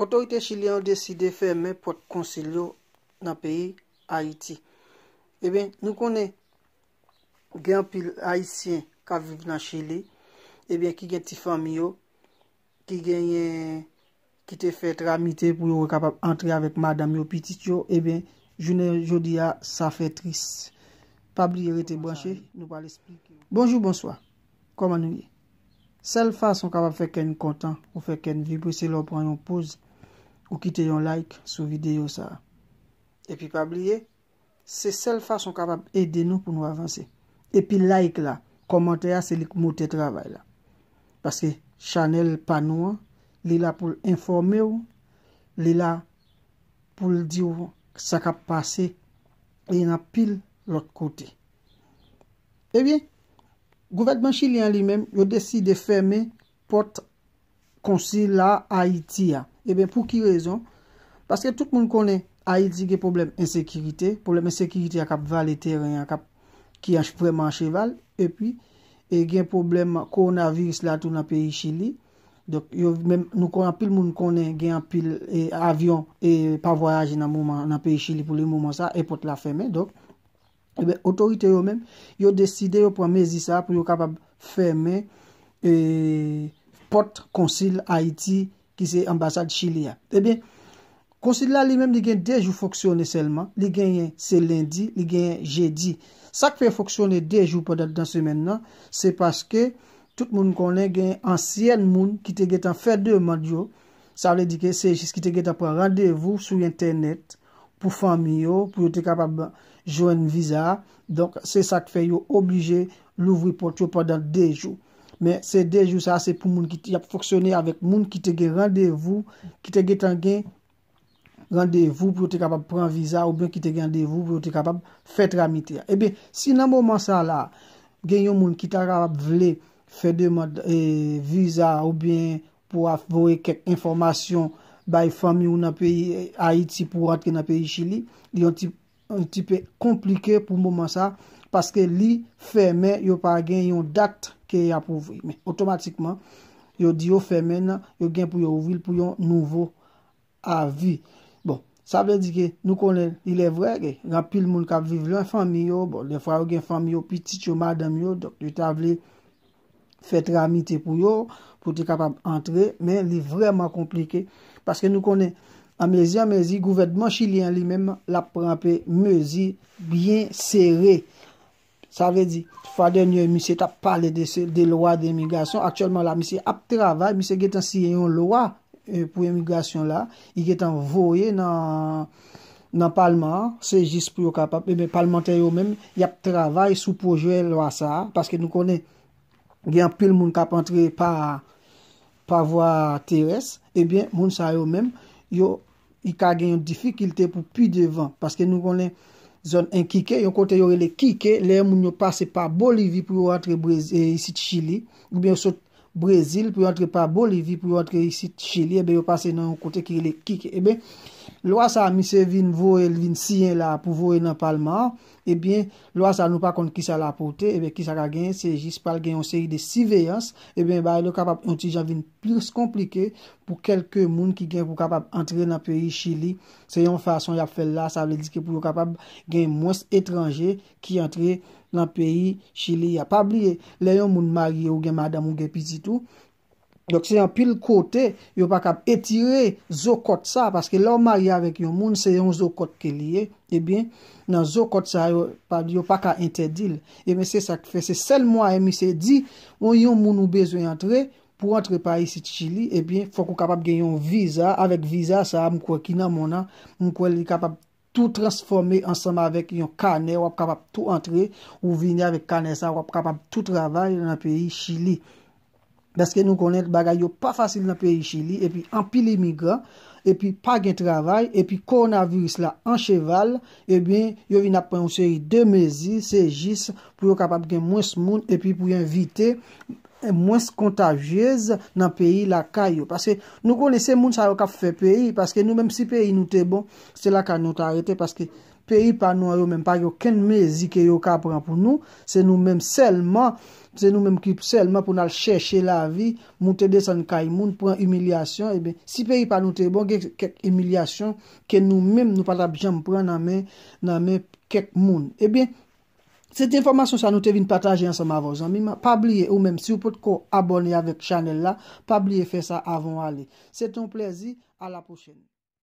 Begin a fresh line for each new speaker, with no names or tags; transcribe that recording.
Otorite chile an deside fè mè pot konsel yo nan peyi Haiti. E eh ben nou konè gen pil Haitien ka viv nan chile, e eh ben ki gen ti fami yo, ki gen yen ki te fè tramite pou yo wè kapap antre avèk madame yo pitit yo, e eh ben jounè jodi ya sa fè tris. Pabli yè rete branchè, nou pal espri. Bonjou, bonsoi. Komanouye. Sel fà son kapap fè ken kontan, ou fè ken vibre se lò pran yon pouz, Ou ki te yon like sou videyo sa. E pi pa bliye, se sel fasyon kapab ede nou pou nou avanse. E pi like la, komante ya, se li koumote travay la. Paske chanel panou an, li la pou informe ou, li la pou di ou sa kap pase, e yon apil lot kote. E bi, gouvernement chilien li men, yo desi de ferme potte konsil la Haïti ya. E ben pou ki rezon? Paske tout moun konen Haïti gen problem ensekirite. Problem ensekirite ya kap val et teren ya kap ki an chpreman cheval. E pi e gen problem koronavirus la tou nan peyi Chili. Nou konen pil moun konen gen pil avyon e, e pavoyaj nan peyi Chili pou li mouman sa. E pot la feme. E otorite yo men yo deside yo pou an mezi sa pou yo kapab feme e Port, konsil, Haiti, ki se ambasade Chilia. E ben, konsil eh la li menm li gen dejou foksyone selman, li genyen se lendi, li genyen jedi. Sak fe foksyone dejou podat dan semen non, nan, se paske tout moun konen genyen ansyen moun ki te getan fèr de man diyo. Sa wè di ke se jis ki te getan pran randevou sou internet pou fami yo, pou yo te kapab jwen visa. Donk se sak fe yo oblije louvri port yo podat dejou. men se dejou sa se pou moun ki te yap foksyone avek moun ki te ge randevou ki te ge tangen randevou pou yo te kapab pran viza ou ben ki te ge randevou pou yo te kapab fet ramite. Ebe, si nan moun man sa la gen yon moun ki ta kapab vle fe deman viza ou ben pou ap vore kek informasyon bay fami ou nan peyi Haiti pou atke nan peyi Chili, yon ti pe komplike pou moun man sa paske li fe men yo pa gen yon datre ke ya pouvri. Men, otomatikman, yo di yo femen nan, yo gen pou yo ouvil pou yon nouvo avi. Bon, sa vè di gen, nou konen, ilè vwè gen, rapil moun kap vivlou an fami yo, bon, le fwa yo gen fami yo, pitit yo madan yo, do, yo tabli, fet ramite pou yo, pou te kapab antre, men, li vwèman komplike, paske nou konen, an mezi, an mezi, gouvedman chilien li men, la pranpe mezi, byen sere, sa vè di, pou, Fwa den yon misye tap pale de lowa euh, de emigrasyon. Aksyèlman la misye ap travay, misye getan si yon lowa pou emigrasyon la, yon getan voye nan palman, se jis pou yo kapap. Ebe, palman te yo men, yap travay sou pou jwe lowa sa, paske nou konen, gen apil moun kapantre pa vwa teres, ebe, moun sa yo men, yo, yon ka gen yon difikilte pou pi devan, paske nou konen. zon en kike, yon kote yore le kike, le moun yon pase pa Bolivie pou yon atre breze eh, yisi Tchili, ou bien sote Brezil pou yo atre pa Bolivie, pou yo atre isi Chile, ebe yo pase nan yon kote ki le kik. Ebe, lwa sa misè vin vou e vin siyen la pou vou e nan palman, ebe, lwa sa nou pa kont ki sa la apote, ebe, ki sa la gen, se jispal gen yon seri de siveyans, ebe, ba, yo kapab ontijan vin plus komplike pou kelke moun ki gen pou kapab antre nan peri Chile. Se yon fason ya fel la, sa vle di ke pou yo kapab gen mwes etranje ki antre Chile. lan peyi chili ya pabliye le yon moun mariye ou gen madame ou gen pizitou lak se yon pil kote yon pa kap etire zokot sa paske lor mariye avek yon moun se yon zokot ke liye e eh bin nan zokot sa yon pa ka entedil eh se sel mwa emi eh se di ou yon moun ou bezo yon tre pou entre pa yi si chili e bin fok ou kapab gen yon viza avek viza sa mkwe ki nan mounan mkwe li kapab tou transforme ansoma avek yon kane wap kapap tou antre ou vini avek kane sa wap kapap tou travay nan peyi chili. Baske nou konen bagay yo pa fasil nan peyi chili epi an pi li migran epi pa gen travay epi koronaviris la an cheval epi yo vin apan ou se yi demezi se jis pou yo kapap gen mwes moun epi pou yon vite mwens kontajyez nan peyi la ka yo. Paske nou kon lese moun sa yo ka fe peyi, paske nou menm si peyi nou te bon, se la ka nou tarete, paske peyi pa nou yo menm pa yo ken mezi ke yo ka pran pou nou, se nou menm selman, se nou menm ki selman pou nan cheshe la vi, moun te de san ka yi moun, pran humilyasyon, eh e ben, si peyi pa nou te bon, kek humilyasyon, ke nou menm nou pata bjan pran nan men, nan menm kek moun, e ben, Sete informasyon sa nou te vin pataje anseman vòz. Mima, pa bliye ou menm si ou pot ko abone avèk chanel la, pa bliye fè sa avon ale. Se ton plezi, ala pou chen.